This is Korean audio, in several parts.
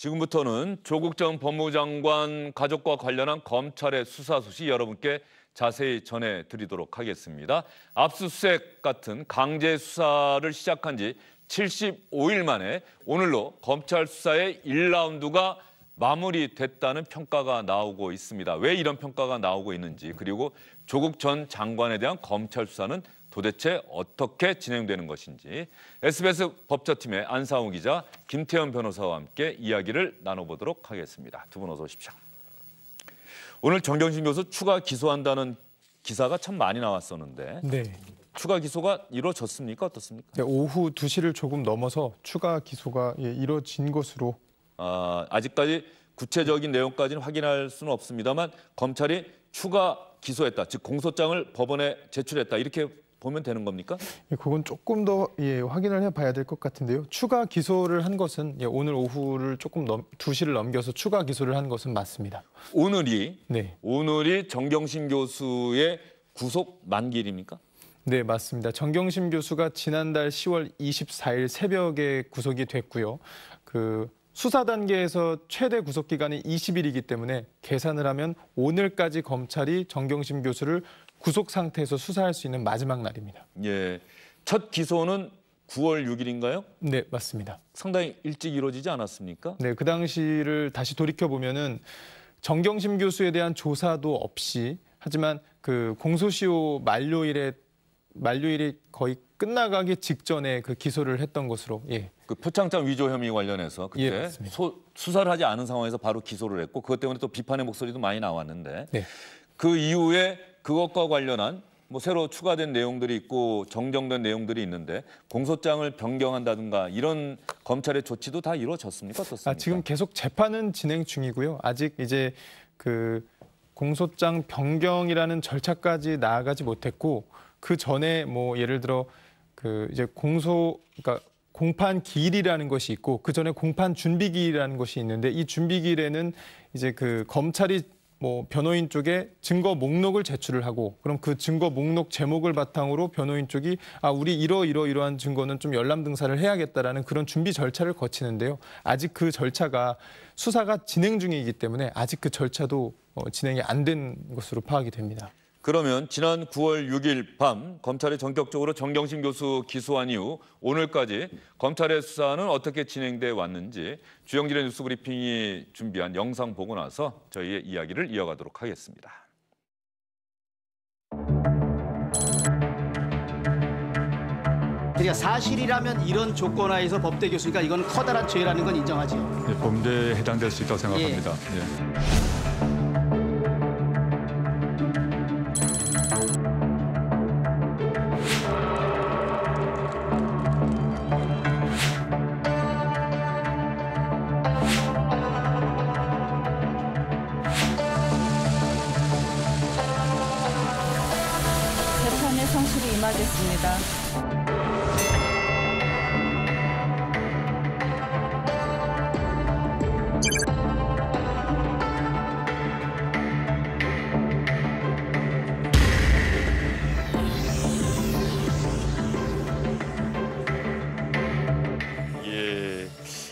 지금부터는 조국 전 법무장관 가족과 관련한 검찰의 수사 소식 여러분께 자세히 전해드리도록 하겠습니다. 압수수색 같은 강제 수사를 시작한 지 75일 만에 오늘로 검찰 수사의 1라운드가 마무리됐다는 평가가 나오고 있습니다. 왜 이런 평가가 나오고 있는지 그리고 조국 전 장관에 대한 검찰 수사는 도대체 어떻게 진행되는 것인지 SBS 법조팀의 안상우 기자, 김태현 변호사와 함께 이야기를 나눠보도록 하겠습니다. 두 분 어서 오십시오. 오늘 정경심 교수 추가 기소한다는 기사가 참 많이 나왔었는데 네. 추가 기소가 이루어졌습니까? 어떻습니까? 네, 오후 2시를 조금 넘어서 추가 기소가 예, 이루어진 것으로 아, 아직까지 구체적인 내용까지는 확인할 수는 없습니다만 검찰이 추가 기소했다. 즉 공소장을 법원에 제출했다. 이렇게 보면 되는 겁니까? 예, 그건 조금 더 예, 확인을 해봐야 될 것 같은데요. 추가 기소를 한 것은 예, 오늘 오후를 조금 넘, 2시를 넘겨서 추가 기소를 한 것은 맞습니다. 오늘이 네. 오늘이 정경심 교수의 구속 만기일입니까? 네, 맞습니다. 정경심 교수가 지난달 10월 24일 새벽에 구속이 됐고요. 그 수사 단계에서 최대 구속 기간이 20일이기 때문에 계산을 하면 오늘까지 검찰이 정경심 교수를 구속 상태에서 수사할 수 있는 마지막 날입니다. 예. 첫 기소는 9월 6일인가요? 네, 맞습니다. 상당히 일찍 이루어지지 않았습니까? 네, 그 당시를 다시 돌이켜 보면은 정경심 교수에 대한 조사도 없이 하지만 그 공소시효 만료일에 만료일이 거의 끝나가기 직전에 그 기소를 했던 것으로 예. 그 표창장 위조 혐의 관련해서 그때 예, 소, 수사를 하지 않은 상황에서 바로 기소를 했고 그것 때문에 또 비판의 목소리도 많이 나왔는데 네. 그 이후에 그것과 관련한 뭐 새로 추가된 내용들이 있고 정정된 내용들이 있는데 공소장을 변경한다든가 이런 검찰의 조치도 다 이루어졌습니까? 어떻습니까? 아, 지금 계속 재판은 진행 중이고요. 아직 이제 그 공소장 변경이라는 절차까지 나아가지 못했고 그 전에 뭐 예를 들어 그 이제 공소 그러니까 공판 기일이라는 것이 있고 그 전에 공판 준비 기일이라는 것이 있는데 이 준비 기일에는 이제 그 검찰이 뭐 변호인 쪽에 증거 목록을 제출을 하고 그럼 그 증거 목록 제목을 바탕으로 변호인 쪽이 아 우리 이러이러 이러한 증거는 좀 열람 등사를 해야겠다라는 그런 준비 절차를 거치는데요. 아직 그 절차가 수사가 진행 중이기 때문에 아직 그 절차도 어, 진행이 안 된 것으로 파악이 됩니다. 그러면 지난 9월 6일 밤 검찰이 전격적으로 정경심 교수 기소한 이후 오늘까지 검찰의 수사는 어떻게 진행돼 왔는지 주영진의 뉴스 브리핑이 준비한 영상 보고 나서 저희의 이야기를 이어가도록 하겠습니다. 그러니까 사실이라면 이런 조건 하에서 법대 교수니까 이건 커다란 죄라는 건 인정하지요. 예, 범죄에 해당될 수 있다고 생각합니다. 예. 예.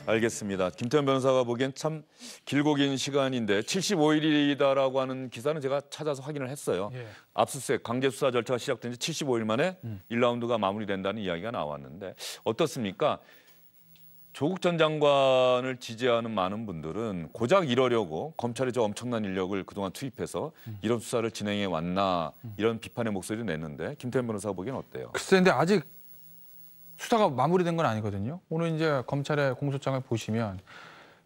알겠습니다. 김태현 변호사가 보기엔 참 길고 긴 시간인데 75일이다라고 하는 기사는 제가 찾아서 확인을 했어요. 예. 압수수색 강제 수사 절차가 시작된 지 75일 만에 음. 1라운드가 마무리된다는 이야기가 나왔는데 어떻습니까? 조국 전 장관을 지지하는 많은 분들은 고작 이러려고 검찰이 저 엄청난 인력을 그동안 투입해서 음. 이런 수사를 진행해 왔나 음. 이런 비판의 목소리를 냈는데 김태현 변호사가 보기엔 어때요? 글쎄 근데 아직 수사가 마무리된 건 아니거든요. 오늘 이제 검찰의 공소장을 보시면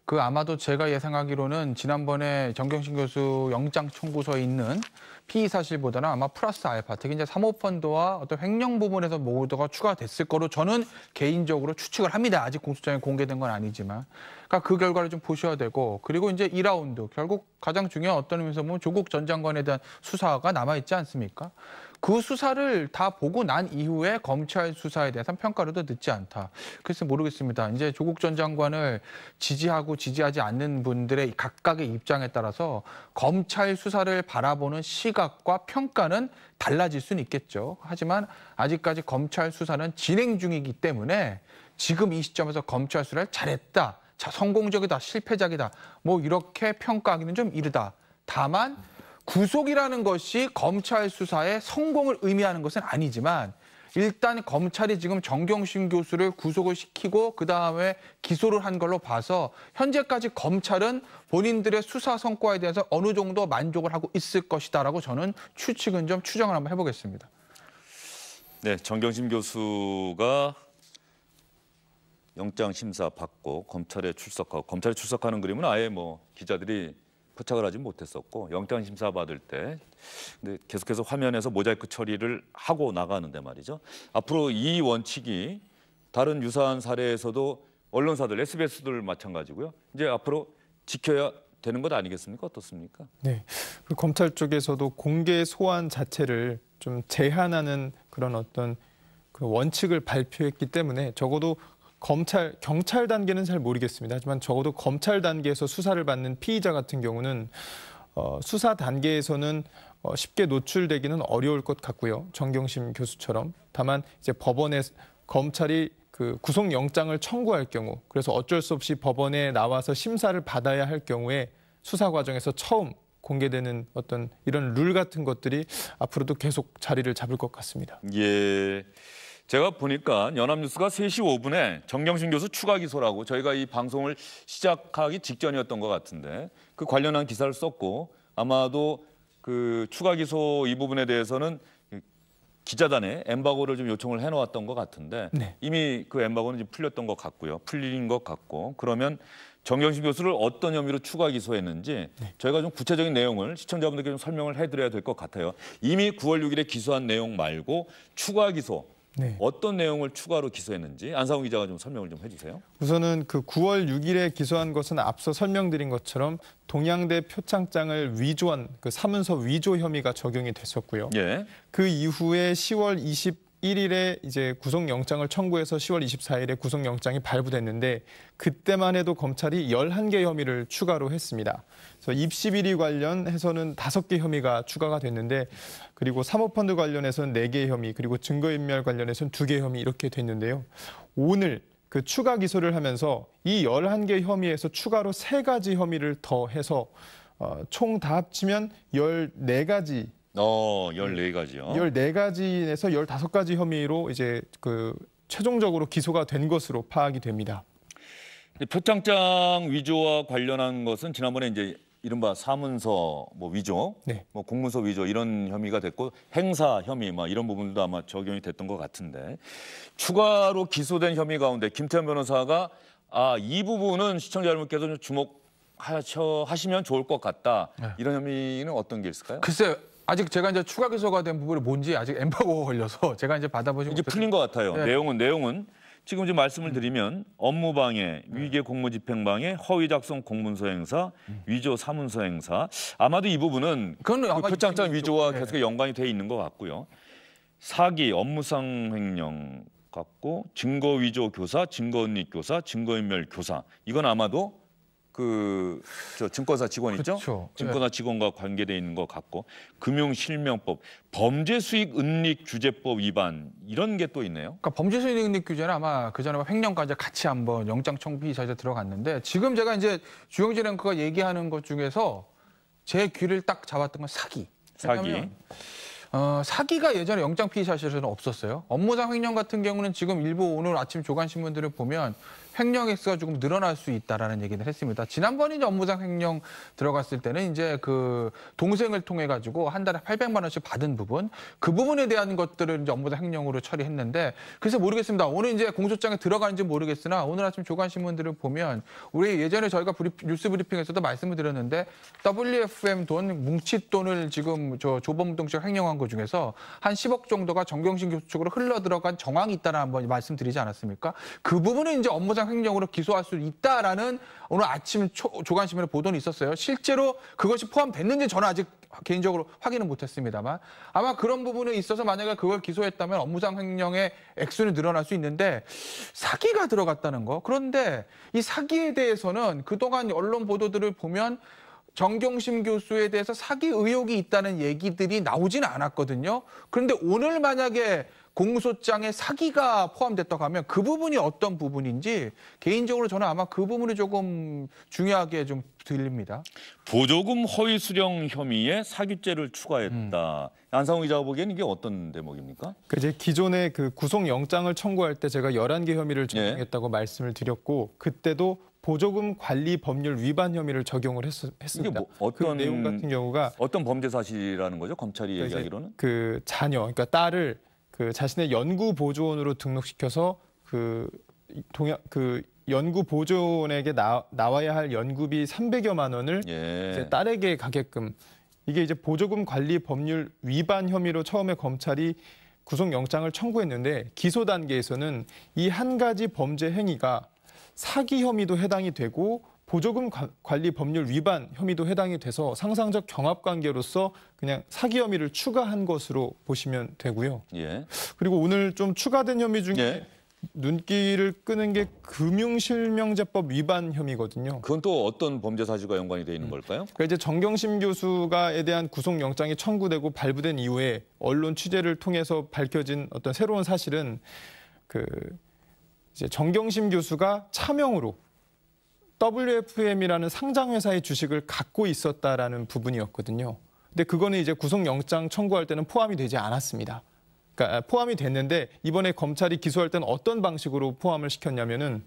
그 아마도 제가 예상하기로는 지난번에 정경심 교수 영장 청구서에 있는 피의 사실보다는 아마 플러스 알파, 특히 이제 사모펀드와 어떤 횡령 부분에서 모두가 추가됐을 거로 저는 개인적으로 추측을 합니다. 아직 공소장이 공개된 건 아니지만. 그러니까 그 결과를 좀 보셔야 되고 그리고 이제 2라운드 결국 가장 중요한 어떤 의미에서 보면 조국 전 장관에 대한 수사가 남아 있지 않습니까? 그 수사를 다 보고 난 이후에 검찰 수사에 대한 평가로도 늦지 않다. 그래서 모르겠습니다. 이제 조국 전 장관을 지지하고 지지하지 않는 분들의 각각의 입장에 따라서 검찰 수사를 바라보는 시각과 평가는 달라질 수는 있겠죠. 하지만 아직까지 검찰 수사는 진행 중이기 때문에 지금 이 시점에서 검찰 수사를 잘했다. 자, 성공적이다, 실패작이다. 뭐 이렇게 평가하기는 좀 이르다. 다만 구속이라는 것이 검찰 수사에 성공을 의미하는 것은 아니지만 일단 검찰이 지금 정경심 교수를 구속을 시키고 그다음에 기소를 한 걸로 봐서 현재까지 검찰은 본인들의 수사 성과에 대해서 어느 정도 만족을 하고 있을 것이다라고 저는 추측은 좀 추정을 한번 해보겠습니다. 네, 정경심 교수가 영장 심사 받고 검찰에 출석하고 검찰에 출석하는 그림은 아예 뭐 기자들이 포착을 하지 못했었고 영장 심사 받을 때 근데 계속해서 화면에서 모자이크 처리를 하고 나가는데 말이죠. 앞으로 이 원칙이 다른 유사한 사례에서도 언론사들 SBS들 마찬가지고요. 이제 앞으로 지켜야 되는 것 아니겠습니까? 어떻습니까? 네. 그 검찰 쪽에서도 공개 소환 자체를 좀 제한하는 그런 어떤 그 원칙을 발표했기 때문에 적어도 검찰, 경찰 단계는 잘 모르겠습니다. 하지만 적어도 검찰 단계에서 수사를 받는 피의자 같은 경우는 어, 수사 단계에서는 어, 쉽게 노출되기는 어려울 것 같고요. 정경심 교수처럼. 다만 이제 법원에 검찰이 그 구속영장을 청구할 경우, 그래서 어쩔 수 없이 법원에 나와서 심사를 받아야 할 경우에 수사 과정에서 처음 공개되는 어떤 이런 룰 같은 것들이 앞으로도 계속 자리를 잡을 것 같습니다. 예. 제가 보니까 연합뉴스가 3시 5분에 정경심 교수 추가 기소라고 저희가 이 방송을 시작하기 직전이었던 것 같은데 그 관련한 기사를 썼고 아마도 그 추가 기소 이 부분에 대해서는 기자단에 엠바고를 좀 요청을 해놓았던 것 같은데 네. 이미 그 엠바고는 이제 풀렸던 것 같고요. 풀린 것 같고 그러면 정경심 교수를 어떤 혐의로 추가 기소했는지 네. 저희가 좀 구체적인 내용을 시청자분들께 좀 설명을 해드려야 될 것 같아요. 이미 9월 6일에 기소한 내용 말고 추가 기소 네. 어떤 내용을 추가로 기소했는지 안상욱 기자가 좀 설명을 좀 해주세요. 우선은 그 9월 6일에 기소한 것은 앞서 설명드린 것처럼 동양대 표창장을 위조한 그 사문서 위조 혐의가 적용이 됐었고요. 예. 그 이후에 10월 1일에 이제 구속영장을 청구해서 10월 24일에 구속영장이 발부됐는데 그때만 해도 검찰이 11개 혐의를 추가로 했습니다. 그래서 입시 비리 관련해서는 5개 혐의가 추가가 됐는데 그리고 사모펀드 관련해서는 4개 혐의 그리고 증거인멸 관련해서는 2개 혐의 이렇게 됐는데요. 오늘 그 추가 기소를 하면서 이 11개 혐의에서 추가로 3가지 혐의를 더해서 어, 총다 합치면 14가지 어, 14가지요. 14가지에서 15가지 혐의로 이제 그 최종적으로 기소가 된 것으로 파악이 됩니다. 표창장 위조와 관련한 것은 지난번에 이제 이른바 사문서 뭐 위조, 네. 뭐 공문서 위조 이런 혐의가 됐고 행사 혐의 막 이런 부분도 아마 적용이 됐던 것 같은데 추가로 기소된 혐의 가운데 김태현 변호사가 아 이 부분은 시청자 여러분께서 좀 주목하시면 셔하 좋을 것 같다 네. 이런 혐의는 어떤 게 있을까요? 글쎄요. 아직 제가 이제 추가 기소가 된 부분이 뭔지 아직 엠바고가 걸려서 제가 이제 받아보지 이제 풀린 것 같아요. 네. 내용은 내용은 지금 좀 말씀을 드리면 업무 방해, 위계 공무 집행 방해, 허위 작성 공문서 행사, 위조 사문서 행사. 아마도 이 부분은 그건 그 표창장 위조와 네. 계속 연관이 돼 있는 것 같고요. 사기, 업무상 횡령 같고 증거 위조 교사, 증거 은닉 교사, 증거 인멸 교사. 이건 아마도 그저 증권사 직원 있죠? 그쵸. 예. 증권사 직원과 관계돼 있는 것 같고 금융실명법, 범죄수익은닉규제법 위반 이런 게 또 있네요. 그러니까 범죄수익은닉규제는 아마 그 전에 횡령까지 같이 한번 영장 청구사자재 들어갔는데 지금 제가 이제 주영진 앵커가 얘기하는 것 중에서 제 귀를 딱 잡았던 건 사기. 사기. 어, 사기가 예전에 영장 피의 사실은 없었어요. 업무상 횡령 같은 경우는 지금 일부 오늘 아침 조간 신문들을 보면 횡령 액수가 조금 늘어날 수 있다라는 얘기를 했습니다. 지난번에 이제 업무상 횡령 들어갔을 때는 이제 그 동생을 통해 가지고 한 달에 800만 원씩 받은 부분 그 부분에 대한 것들을 이제 업무상 횡령으로 처리했는데 그래서 모르겠습니다. 오늘 이제 공소장에 들어가는지 모르겠으나 오늘 아침 조간 신문들을 보면 우리 예전에 저희가 브리 뉴스 브리핑에서도 말씀을 드렸는데 WFM 돈 뭉칫 돈을 지금 저 조범동 씨가 횡령한 것 중에서 한 10억 정도가 정경심 교수 쪽으로 흘러 들어간 정황이 있다는 라 말씀드리지 않았습니까? 그 부분은 이제 업무상 손해상 행령으로 기소할 수 있다라는 오늘 아침 조간신문에 보도는 있었어요. 실제로 그것이 포함됐는지 저는 아직 개인적으로 확인은 못했습니다만 아마 그런 부분에 있어서 만약에 그걸 기소했다면 업무상 횡령의 액수는 늘어날 수 있는데 사기가 들어갔다는 거 그런데 이 사기에 대해서는 그동안 언론 보도들을 보면 정경심 교수에 대해서 사기 의혹이 있다는 얘기들이 나오진 않았거든요. 그런데 오늘 만약에 공소장에 사기가 포함됐다고 하면 그 부분이 어떤 부분인지 개인적으로 저는 아마 그 부분이 조금 중요하게 좀 들립니다. 보조금 허위 수령 혐의에 사기죄를 추가했다. 음. 안상우 기자가 보기에는 이게 어떤 대목입니까? 그 이제 기존에 그 구속영장을 청구할 때 제가 11개 혐의를 네. 적용했다고 네. 말씀을 드렸고 그때도 보조금 관리 법률 위반 혐의를 적용을 했, 습니다 뭐 그 어떤 그 내용 같은 경우가 어떤 범죄 사실이라는 거죠? 검찰이 그러니까 얘기하기로는 그 자녀, 그러니까 딸을 그 자신의 연구 보조원으로 등록시켜서 그 동양 그 연구 보조원에게 나, 나와야 할 연구비 300여만 원을 예. 이제 딸에게 가게끔 이게 이제 보조금 관리 법률 위반 혐의로 처음에 검찰이 구속영장을 청구했는데 기소 단계에서는 이 한 가지 범죄 행위가 사기 혐의도 해당이 되고 보조금 관리 법률 위반 혐의도 해당이 돼서 상상적 경합 관계로서 그냥 사기 혐의를 추가한 것으로 보시면 되고요. 예. 그리고 오늘 좀 추가된 혐의 중에 예. 눈길을 끄는 게 금융실명제법 위반 혐의거든요. 그건 또 어떤 범죄 사실과 연관이 되어 있는 음. 걸까요? 그러니까 이제 정경심 교수가에 대한 구속영장이 청구되고 발부된 이후에 언론 취재를 통해서 밝혀진 어떤 새로운 사실은 그 이제 정경심 교수가 차명으로 WFM이라는 상장회사의 주식을 갖고 있었다라는 부분이었거든요. 근데 그거는 이제 구속영장 청구할 때는 포함이 되지 않았습니다. 그러니까 포함이 됐는데 이번에 검찰이 기소할 때는 어떤 방식으로 포함을 시켰냐면은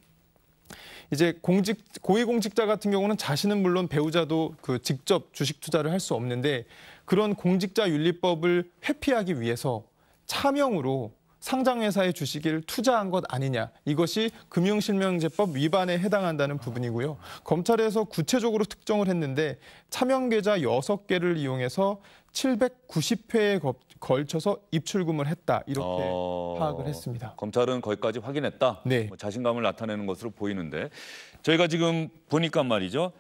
이제 공직 고위공직자 같은 경우는 자신은 물론 배우자도 그 직접 주식 투자를 할 수 없는데 그런 공직자 윤리법을 회피하기 위해서 차명으로 상장회사의 주식을 투자한 것 아니냐. 이것이 금융실명제법 위반에 해당한다는 부분이고요. 검찰에서 구체적으로 특정을 했는데 차명계좌 6개를 이용해서 790회에 걸쳐서 입출금을 했다 이렇게 어... 파악을 했습니다. 검찰은 거기까지 확인했다. 네. 뭐 자신감을 나타내는 것으로 보이는데 저희가 지금 보니까 말이죠.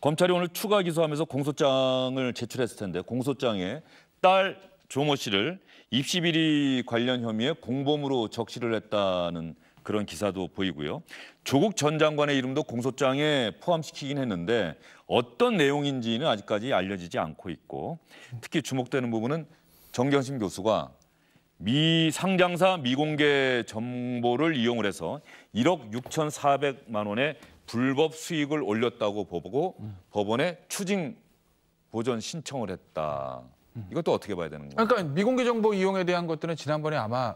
검찰이 오늘 추가 기소하면서 공소장을 제출했을 텐데 공소장에 딸 조모 씨를 입시 비리 관련 혐의에 공범으로 적시를 했다는 그런 기사도 보이고요. 조국 전 장관의 이름도 공소장에 포함시키긴 했는데 어떤 내용인지는 아직까지 알려지지 않고 있고 특히 주목되는 부분은 정경심 교수가 미 상장사 미공개 정보를 이용을 해서 1억 6,400만 원의 불법 수익을 올렸다고 보고 법원에 추징 보전 신청을 했다. 음. 이것도 어떻게 봐야 되는 거예요? 그러니까 미공개 정보 이용에 대한 것들은 지난번에 아마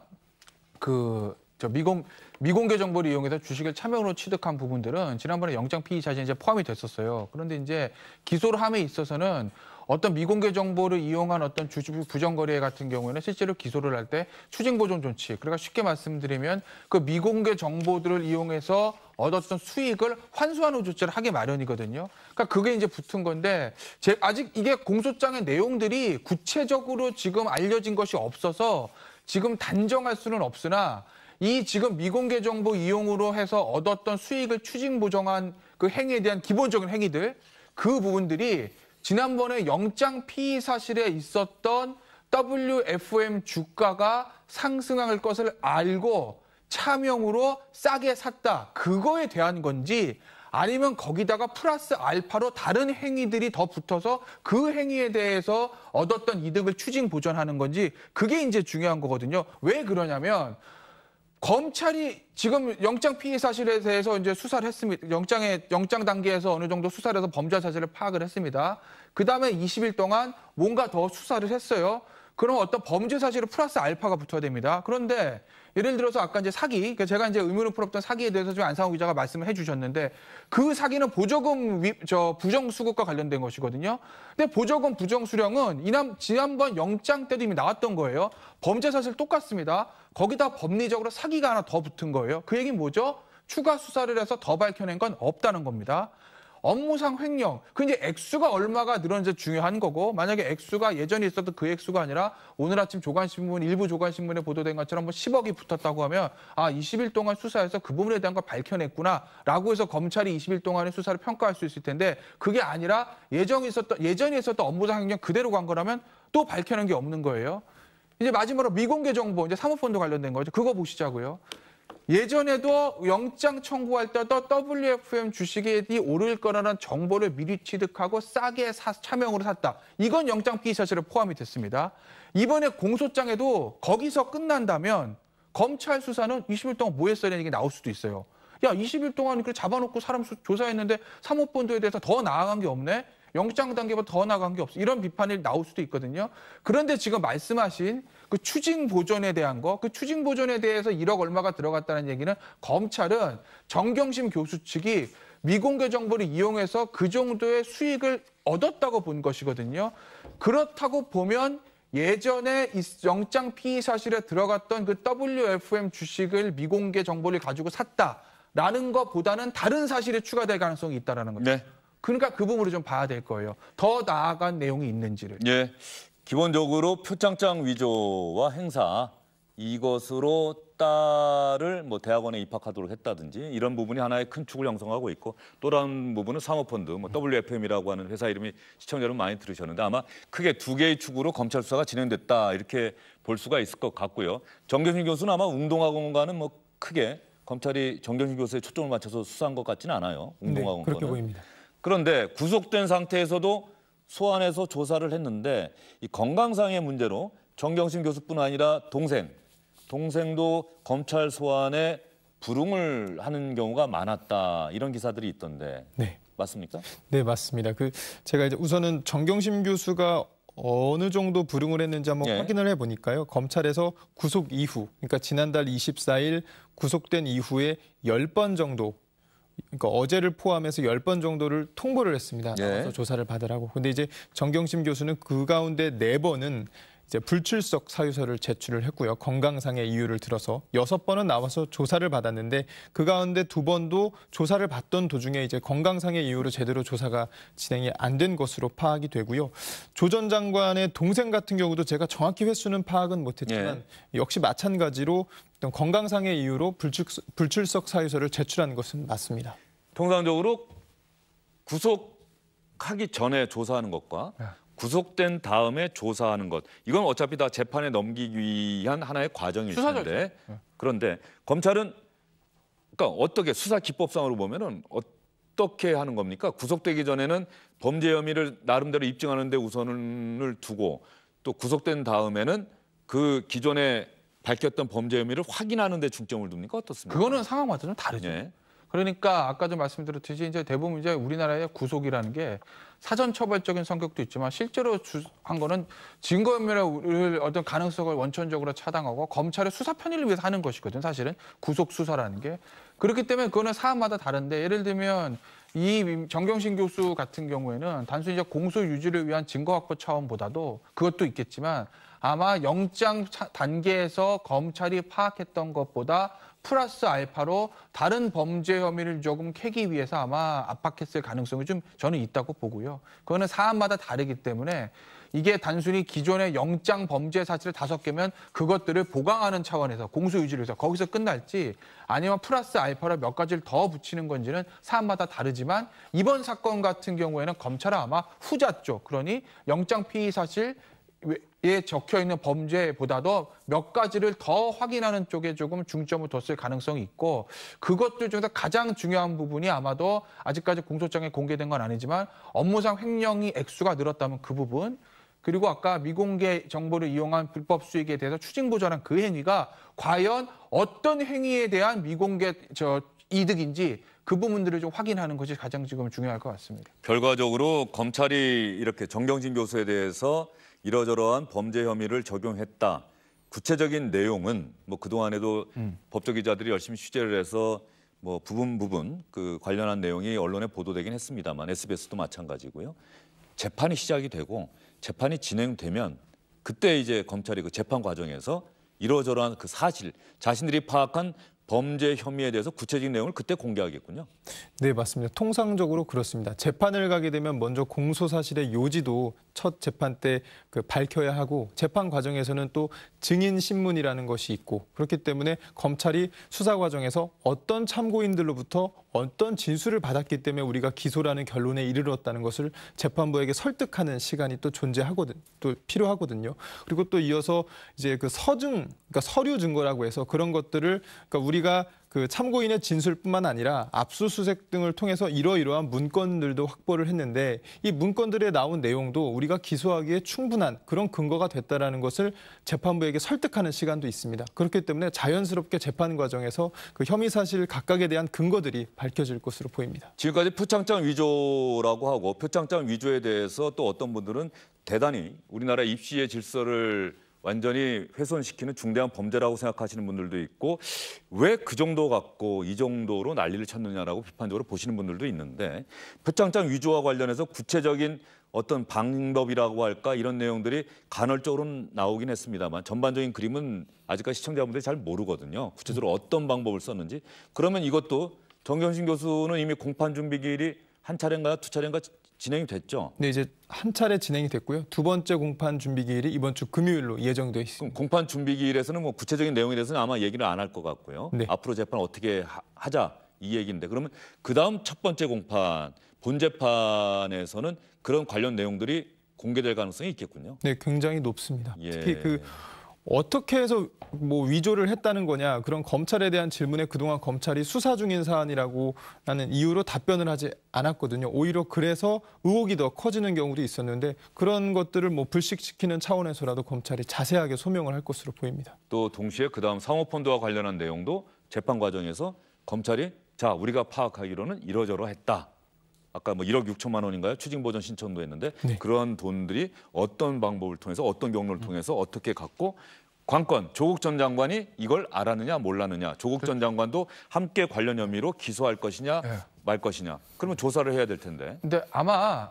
그 저 미공 미공개 정보를 이용해서 주식을 차명으로 취득한 부분들은 지난번에 영장 피의 자진 이제 포함이 됐었어요. 그런데 이제 기소를 함에 있어서는 어떤 미공개 정보를 이용한 어떤 주주 부정거래 같은 경우에는 실제로 기소를 할 때 추징보존 조치. 그러니까 쉽게 말씀드리면 그 미공개 정보들을 이용해서 얻었던 수익을 환수하는 조치를 하게 마련이거든요. 그러니까 그게 이제 붙은 건데 제 아직 이게 공소장의 내용들이 구체적으로 지금 알려진 것이 없어서 지금 단정할 수는 없으나 이 지금 미공개 정보 이용으로 해서 얻었던 수익을 추징 보정한 그 행위에 대한 기본적인 행위들 그 부분들이 지난번에 영장 피의 사실에 있었던 WFM 주가가 상승할 것을 알고 차명으로 싸게 샀다. 그거에 대한 건지 아니면 거기다가 플러스 알파로 다른 행위들이 더 붙어서 그 행위에 대해서 얻었던 이득을 추징 보전하는 건지 그게 이제 중요한 거거든요. 왜 그러냐면 검찰이 지금 영장 피의 사실에 대해서 이제 수사를 했습니다. 영장에 영장 단계에서 어느 정도 수사를 해서 범죄 사실을 파악을 했습니다. 그다음에 20일 동안 뭔가 더 수사를 했어요. 그럼 어떤 범죄 사실을 플러스 알파가 붙어야 됩니다. 그런데 예를 들어서 아까 이제 사기, 그러니까 제가 이제 의문을 풀었던 사기에 대해서 좀안상욱 기자가 말씀을 해주셨는데 그 사기는 보조금 위, 저 부정 수급과 관련된 것이거든요. 근데 보조금 부정 수령은 이남 지난번 영장 때도 이미 나왔던 거예요. 범죄 사실 똑같습니다. 거기다 법리적으로 사기가 하나 더 붙은 거예요. 그 얘기는 뭐죠? 추가 수사를 해서 더 밝혀낸 건 없다는 겁니다. 업무상 횡령. 그 이제 액수가 얼마가 늘었는지 중요한 거고 만약에 액수가 예전에 있었던 그 액수가 아니라 오늘 아침 조간신문 일부 조간신문에 보도된 것처럼 뭐 10억이 붙었다고 하면 아 20일 동안 수사해서 그 부분에 대한 걸 밝혀냈구나라고 해서 검찰이 20일 동안의 수사를 평가할 수 있을 텐데 그게 아니라 예정 있었던 예전에 있었던 업무상 횡령 그대로 간 거라면 또 밝혀낸 게 없는 거예요. 이제 마지막으로 미공개 정보 이제 사모펀드 관련된 거죠. 그거 보시자고요. 예전에도 영장 청구할 때도 WFM 주식이 오를 거라는 정보를 미리 취득하고 싸게 사, 차명으로 샀다. 이건 영장 피의 사실에 포함이 됐습니다. 이번에 공소장에도 거기서 끝난다면 검찰 수사는 20일 동안 뭐 했어야 되는 게 나올 수도 있어요. 야, 20일 동안 그 잡아놓고 사람 수, 조사했는데 사모펀드에 대해서 더 나아간 게 없네? 영장 단계보다 더 나아간 게 없어. 이런 비판이 나올 수도 있거든요. 그런데 지금 말씀하신 그 추징 보존에 대한 거, 그 추징 보존에 대해서 1억 얼마가 들어갔다는 얘기는 검찰은 정경심 교수 측이 미공개 정보를 이용해서 그 정도의 수익을 얻었다고 본 것이거든요. 그렇다고 보면 예전에 이 영장 피의 사실에 들어갔던 그 WFM 주식을 미공개 정보를 가지고 샀다라는 것보다는 다른 사실이 추가될 가능성이 있다라는 거죠. 네. 그러니까 그 부분을 좀 봐야 될 거예요. 더 나아간 내용이 있는지를. 예. 기본적으로 표창장 위조와 행사 이것으로 딸을 뭐 대학원에 입학하도록 했다든지 이런 부분이 하나의 큰 축을 형성하고 있고 또 다른 부분은 상모펀드뭐 WFM이라고 하는 회사 이름이 시청자 여러분 많이 들으셨는데 아마 크게 두 개의 축으로 검찰 수사가 진행됐다 이렇게 볼 수가 있을 것 같고요. 정경심 교수는 아마 운동학원과는 뭐 크게 검찰이 정경심 교수에 초점을 맞춰서 수사한 것 같지는 않아요. 운동학원과는. 네, 그렇게 보입니다. 그런데 구속된 상태에서도 소환해서 조사를 했는데 이 건강상의 문제로 정경심 교수뿐 아니라 동생, 동생도 검찰 소환에 불응을 하는 경우가 많았다 이런 기사들이 있던데 네. 맞습니까? 네 맞습니다. 그 제가 이제 우선은 정경심 교수가 어느 정도 불응을 했는지 한번 예. 확인을 해보니까요. 검찰에서 구속 이후, 그러니까 지난달 24일 구속된 이후에 10번 정도 그러니까 어제를 포함해서 열번 정도를 통보를 했습니다. 예. 나와서 조사를 받으라고. 근데 이제 정경심 교수는 그 가운데 네번은 이제 불출석 사유서를 제출을 했고요. 건강상의 이유를 들어서 여섯 번은 나와서 조사를 받았는데 그 가운데 두 번도 조사를 받던 도중에 이제 건강상의 이유로 제대로 조사가 진행이 안 된 것으로 파악이 되고요. 조전 장관의 동생 같은 경우도 제가 정확히 횟수는 파악은 못했지만 예. 역시 마찬가지로 어떤 건강상의 이유로 불출석, 불출석 사유서를 제출한 것은 맞습니다. 통상적으로 구속하기 전에 조사하는 것과 예. 구속된 다음에 조사하는 것. 이건 어차피 다 재판에 넘기기 위한 하나의 과정일 텐데. 네. 그런데 검찰은 그러니까 어떻게 수사 기법상으로 보면은 어떻게 하는 겁니까? 구속되기 전에는 범죄 혐의를 나름대로 입증하는 데 우선을 두고 또 구속된 다음에는 그 기존에 밝혔던 범죄 혐의를 확인하는 데 중점을 둡니까? 어떻습니까? 그거는 상황마좀 다르죠. 예. 그러니까 아까 도 말씀드렸듯이 이제 대부분 이제 우리나라의 구속이라는 게 사전처벌적인 성격도 있지만 실제로 주, 한 거는 증거인멸의 어떤 가능성을 원천적으로 차단하고 검찰의 수사 편의를 위해서 하는 것이거든 요 사실은 구속 수사라는 게 그렇기 때문에 그거는 사안마다 다른데 예를 들면 이 정경심 교수 같은 경우에는 단순히 이제 공소 유지를 위한 증거 확보 차원보다도 그것도 있겠지만 아마 영장 단계에서 검찰이 파악했던 것보다 플러스 알파로 다른 범죄 혐의를 조금 캐기 위해서 아마 압박했을 가능성이 좀 저는 있다고 보고요. 그거는 사안마다 다르기 때문에 이게 단순히 기존의 영장 범죄 사실을 다섯 개면 그것들을 보강하는 차원에서 공소 유지를 해서 거기서 끝날지 아니면 플러스 알파로 몇 가지를 더 붙이는 건지는 사안마다 다르지만 이번 사건 같은 경우에는 검찰은 아마 후자 쪽 그러니 영장 피의 사실 에 적혀 있는 범죄보다도 몇 가지를 더 확인하는 쪽에 조금 중점을 뒀을 가능성이 있고 그것들 중에서 가장 중요한 부분이 아마도 아직까지 공소장에 공개된 건 아니지만 업무상 횡령이 액수가 늘었다면 그 부분 그리고 아까 미공개 정보를 이용한 불법 수익에 대해서 추징 보전한 그 행위가 과연 어떤 행위에 대한 미공개 저 이득인지 그 부분들을 좀 확인하는 것이 가장 지금 중요할 것 같습니다. 결과적으로 검찰이 이렇게 정경진 교수에 대해서 이러저러한 범죄 혐의를 적용했다. 구체적인 내용은 뭐 그동안에도 음. 법조기자들이 열심히 취재를 해서 뭐 부분 부분 그 관련한 내용이 언론에 보도되긴 했습니다만 SBS도 마찬가지고요. 재판이 시작이 되고 재판이 진행되면 그때 이제 검찰이 그 재판 과정에서 이러저러한 그 사실, 자신들이 파악한 범죄 혐의에 대해서 구체적인 내용을 그때 공개하겠군요. 네, 맞습니다. 통상적으로 그렇습니다. 재판을 가게 되면 먼저 공소 사실의 요지도 첫 재판 때그 밝혀야 하고 재판 과정에서는 또 증인 신문이라는 것이 있고 그렇기 때문에 검찰이 수사 과정에서 어떤 참고인들로부터 어떤 진술을 받았기 때문에 우리가 기소라는 결론에 이르렀다는 것을 재판부에게 설득하는 시간이 또 존재하거든 또 필요하거든요. 그리고 또 이어서 이제 그 서증 그러니까 서류 증거라고 해서 그런 것들을 그러니까 우리가 그 참고인의 진술뿐만 아니라 압수수색 등을 통해서 이러이러한 문건들도 확보를 했는데 이 문건들에 나온 내용도 우리가 기소하기에 충분한 그런 근거가 됐다라는 것을 재판부에게 설득하는 시간도 있습니다. 그렇기 때문에 자연스럽게 재판 과정에서 그 혐의 사실 각각에 대한 근거들이 밝혀질 것으로 보입니다. 지금까지 표창장 위조라고 하고 표창장 위조에 대해서 또 어떤 분들은 대단히 우리나라 입시의 질서를 완전히 훼손시키는 중대한 범죄라고 생각하시는 분들도 있고 왜 그 정도 갖고 이 정도로 난리를 쳤느냐라고 비판적으로 보시는 분들도 있는데 표창장 위조와 관련해서 구체적인 어떤 방법이라고 할까 이런 내용들이 간헐적으로 나오긴 했습니다만 전반적인 그림은 아직까지 시청자분들이 잘 모르거든요. 구체적으로 어떤 방법을 썼는지 그러면 이것도 정경심 교수는 이미 공판 준비 기일이 한 차례인가 두 차례인가 진행이 됐죠? 네, 이제 한 차례 진행이 됐고요. 두 번째 공판 준비 기일이 이번 주 금요일로 예정돼 있습니다. 공판 준비 기일에서는 뭐 구체적인 내용에 대해서는 아마 얘기를 안 할 것 같고요. 네. 앞으로 재판 어떻게 하, 자이 얘기인데 그러면 그다음 첫 번째 공판 본재판에서는 그런 관련 내용들이 공개될 가능성이 있겠군요. 네, 굉장히 높습니다. 예. 특히 그 어떻게 해서 뭐 위조를 했다는 거냐 그런 검찰에 대한 질문에 그동안 검찰이 수사 중인 사안이라고 나는 이유로 답변을 하지 않았거든요. 오히려 그래서 의혹이 더 커지는 경우도 있었는데 그런 것들을 뭐 불식시키는 차원에서라도 검찰이 자세하게 소명을 할 것으로 보입니다. 또 동시에 그다음 상호펀드와 관련한 내용도 재판 과정에서 검찰이 자 우리가 파악하기로는 이러저러 했다 아까 뭐 1억 6천만 원인가요? 추징 보전 신청도 했는데 네. 그러한 돈들이 어떤 방법을 통해서 어떤 경로를 통해서 어떻게 갖고 관건 조국 전 장관이 이걸 알았느냐 몰랐느냐 조국 전 장관도 함께 관련 혐의로 기소할 것이냐 네. 말 것이냐 그러면 조사를 해야 될 텐데. 근데 아마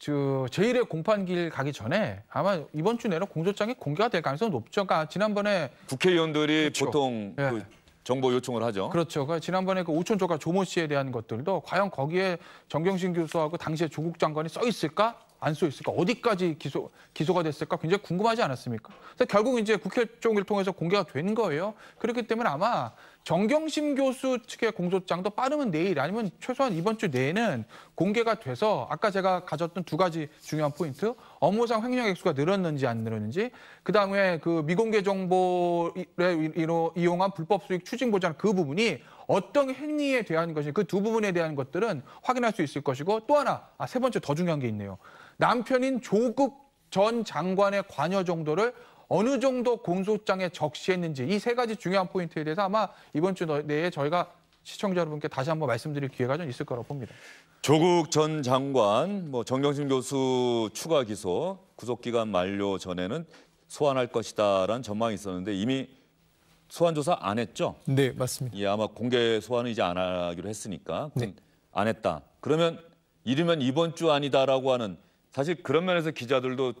저제일의 공판길 가기 전에 아마 이번 주 내로 공소장이 공개가 될 가능성이 높죠. 그러니까 지난번에 국회의원들이 그렇죠. 보통 예. 그 정보 요청을 하죠. 그렇죠. 그러니까 지난번에 그 오촌조가 조모 씨에 대한 것들도 과연 거기에 정경심 교수하고 당시에 조국 장관이 써 있을까? 안 써 있을까? 어디까지 기소, 기소가 됐을까? 굉장히 궁금하지 않았습니까? 그래서 결국 이제 국회 쪽을 통해서 공개가 된 거예요. 그렇기 때문에 아마 정경심 교수 측의 공소장도 빠르면 내일 아니면 최소한 이번 주 내에는 공개가 돼서 아까 제가 가졌던 두 가지 중요한 포인트 업무상 횡령 액수가 늘었는지 안 늘었는지 그다음에 그 미공개 정보를 이용한 불법 수익 추진 보장 그 부분이 어떤 행위에 대한 것이 그두 부분에 대한 것들은 확인할 수 있을 것이고 또 하나 아, 세 번째 더 중요한 게 있네요 남편인 조국 전 장관의 관여 정도를 어느 정도 공소장에 적시했는지 이 세 가지 중요한 포인트에 대해서 아마 이번 주 내에 저희가 시청자 여러분께 다시 한번 말씀드릴 기회가 좀 있을 거라고 봅니다. 조국 전 장관, 뭐 정경심 교수 추가 기소 구속기간 만료 전에는 소환할 것이다라는 전망이 있었는데 이미 소환 조사 안 했죠? 네, 맞습니다. 예, 아마 공개 소환은 이제 안 하기로 했으니까 네. 안 했다. 그러면 이르면 이번 주 아니다라고 하는 사실 그런 면에서 기자들도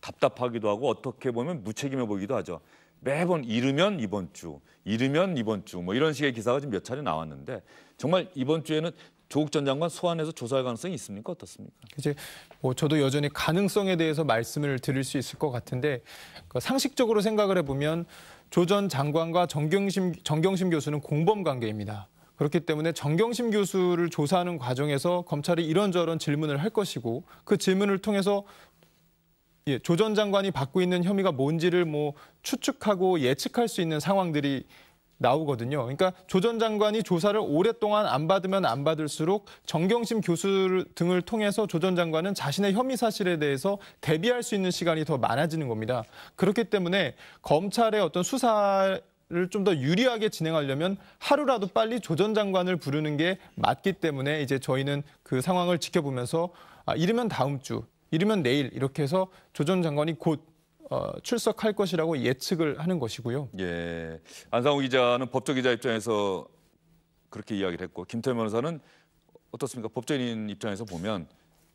답답하기도 하고 어떻게 보면 무책임해 보이기도 하죠. 매번 이르면 이번 주, 이르면 이번 주뭐 이런 식의 기사가 지금 몇 차례 나왔는데 정말 이번 주에는 조국 전 장관 소환해서 조사할 가능성이 있습니까? 어떻습니까? 이제 뭐 저도 여전히 가능성에 대해서 말씀을 드릴 수 있을 것 같은데 그 상식적으로 생각을 해보면 조 전 장관과 정경심, 정경심 교수는 공범 관계입니다. 그렇기 때문에 정경심 교수를 조사하는 과정에서 검찰이 이런저런 질문을 할 것이고 그 질문을 통해서 예, 조전 장관이 받고 있는 혐의가 뭔지를 뭐 추측하고 예측할 수 있는 상황들이 나오거든요. 그러니까 조전 장관이 조사를 오랫동안 안 받으면 안 받을수록 정경심 교수 등을 통해서 조전 장관은 자신의 혐의 사실에 대해서 대비할 수 있는 시간이 더 많아지는 겁니다. 그렇기 때문에 검찰의 어떤 수사 를좀 더 유리하게 진행하려면 하루라도 빨리 조전 장관을 부르는 게 맞기 때문에 이제 저희는 그 상황을 지켜보면서 아, 이르면 다음 주 이르면 내일 이렇게 해서 조전 장관이 곧 어, 출석할 것이라고 예측을 하는 것이고요. 예. 안상우 기자는 법조기자 입장에서 그렇게 이야기를 했고 김태현 변호사는 어떻습니까? 법조인 입장에서 보면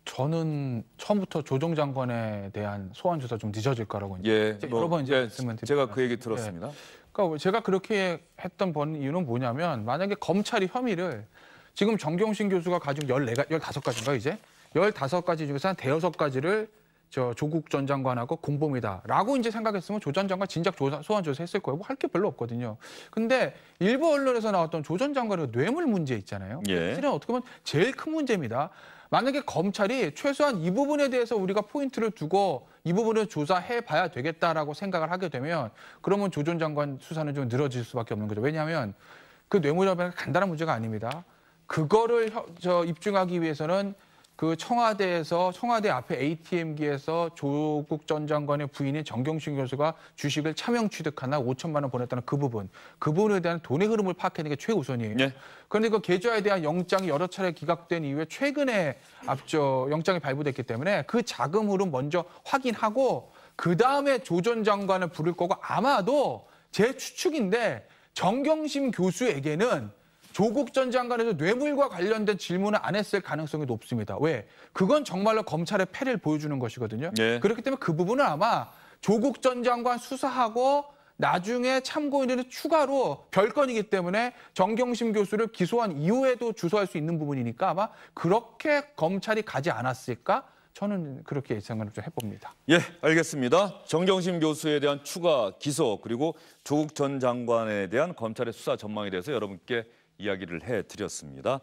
저는 처음부터 조정 장관에 대한 소환 조사 좀 늦어질 거라고 예, 뭐, 여러 번 이제 예, 제가 그 얘기 들었습니다. 예. 그러니까 뭐 제가 그렇게 했던 번 이유는 뭐냐면 만약에 검찰이 혐의를 지금 정경심 교수가 가지고 열네 열다섯 가지인가 이제 열다섯 가지 중에서 한 대여섯 가지를 저 조국 전 장관하고 공범이다라고 이제 생각했으면 조 전 장관 진작 조사, 소환 조사했을 거예요. 뭐 할 게 별로 없거든요. 근데 일부 언론에서 나왔던 조 전 장관의 뇌물 문제 있잖아요. 예. 실은 어떻게 보면 제일 큰 문제입니다. 만약에 검찰이 최소한 이 부분에 대해서 우리가 포인트를 두고 이 부분을 조사해 봐야 되겠다라고 생각을 하게 되면 그러면 조 전 장관 수사는 좀 늘어질 수밖에 없는 거죠. 왜냐하면 그 뇌물 협의가 간단한 문제가 아닙니다. 그거를 저 입증하기 위해서는 그 청와대에서 청와대 앞에 ATM기에서 조국 전 장관의 부인인 정경심 교수가 주식을 차명 취득하나 5천만 원 보냈다는 그 부분, 그 부분에 대한 돈의 흐름을 파악하는 게 최우선이에요. 네. 그런데 그 계좌에 대한 영장이 여러 차례 기각된 이후에 최근에 앞저 영장이 발부됐기 때문에 그 자금 흐름 먼저 확인하고 그 다음에 조 전 장관을 부를 거고 아마도 제 추측인데 정경심 교수에게는 조국 전 장관에도 뇌물과 관련된 질문을 안 했을 가능성이 높습니다. 왜? 그건 정말로 검찰의 패를 보여주는 것이거든요. 네. 그렇기 때문에 그 부분은 아마 조국 전 장관 수사하고 나중에 참고인들은 추가로 별건이기 때문에 정경심 교수를 기소한 이후에도 주소할 수 있는 부분이니까 아마 그렇게 검찰이 가지 않았을까? 저는 그렇게 예상을 좀 해봅니다. 예, 알겠습니다. 정경심 교수에 대한 추가 기소 그리고 조국 전 장관에 대한 검찰의 수사 전망에 대해서 여러분께 이야기를 해드렸습니다.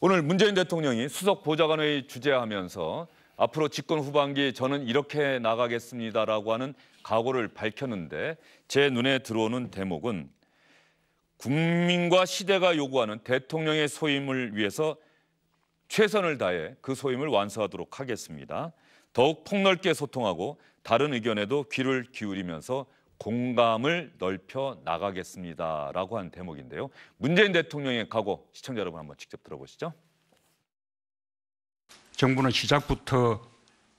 오늘 문재인 대통령이 수석 보좌관의 주재하면서 앞으로 집권 후반기 저는 이렇게 나가겠습니다라고 하는 각오를 밝혔는데 제 눈에 들어오는 대목은 국민과 시대가 요구하는 대통령의 소임을 위해서 최선을 다해 그 소임을 완수하도록 하겠습니다. 더욱 폭넓게 소통하고 다른 의견에도 귀를 기울이면서 공감을 넓혀 나가겠습니다라고 한 대목인데요. 문재인 대통령의 각오 시청자 여러분 한번 직접 들어보시죠. 정부는 시작부터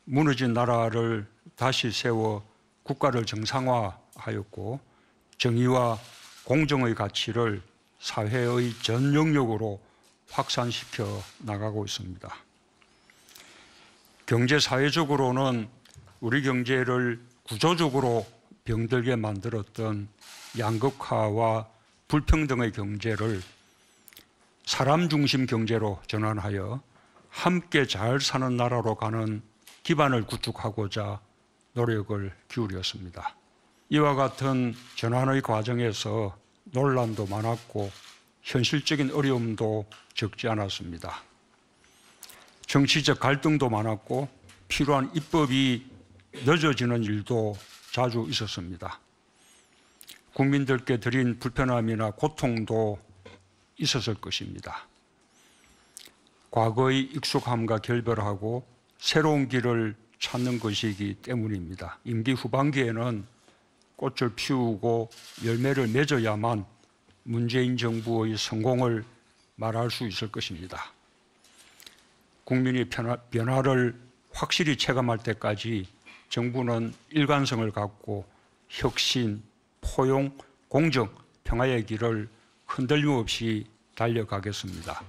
무너진 나라를 다시 세워 국가를 정상화하였고 정의와 공정의 가치를 사회의 전 영역으로 확산시켜 나가고 있습니다. 경제 사회적으로는 우리 경제를 구조적으로 병들게 만들었던 양극화와 불평등의 경제를 사람 중심 경제로 전환하여 함께 잘 사는 나라로 가는 기반을 구축하고자 노력을 기울였습니다. 이와 같은 전환의 과정에서 논란도 많았고 현실적인 어려움도 적지 않았습니다. 정치적 갈등도 많았고 필요한 입법이 늦어지는 일도 자주 있었습니다. 국민들께 드린 불편함이나 고통도 있었을 것입니다. 과거의 익숙함과 결별하고 새로운 길을 찾는 것이기 때문입니다. 임기 후반기에는 꽃을 피우고 열매를 맺어야만 문재인 정부의 성공을 말할 수 있을 것입니다. 국민이 변화, 변화를 확실히 체감할 때까지 정부는 일관성을 갖고 혁신, 포용, 공정, 평화의 길을 흔들림 없이 달려가겠습니다.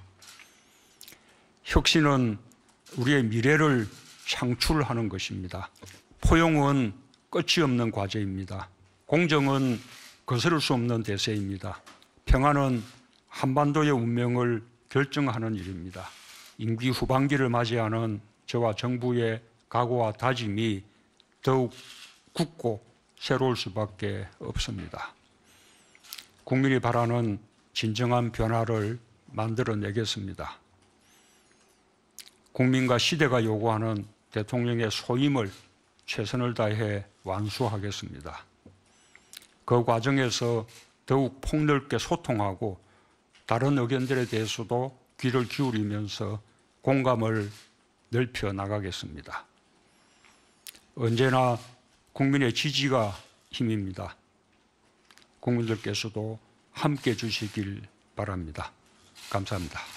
혁신은 우리의 미래를 창출하는 것입니다. 포용은 끝이 없는 과제입니다. 공정은 거스를 수 없는 대세입니다. 평화는 한반도의 운명을 결정하는 일입니다. 임기 후반기를 맞이하는 저와 정부의 각오와 다짐이 더욱 굳고 새로울 수밖에 없습니다. 국민이 바라는 진정한 변화를 만들어내겠습니다. 국민과 시대가 요구하는 대통령의 소임을 최선을 다해 완수하겠습니다. 그 과정에서 더욱 폭넓게 소통하고 다른 의견들에 대해서도 귀를 기울이면서 공감을 넓혀 나가겠습니다. 언제나 국민의 지지가 힘입니다. 국민들께서도 함께 주시길 바랍니다. 감사합니다.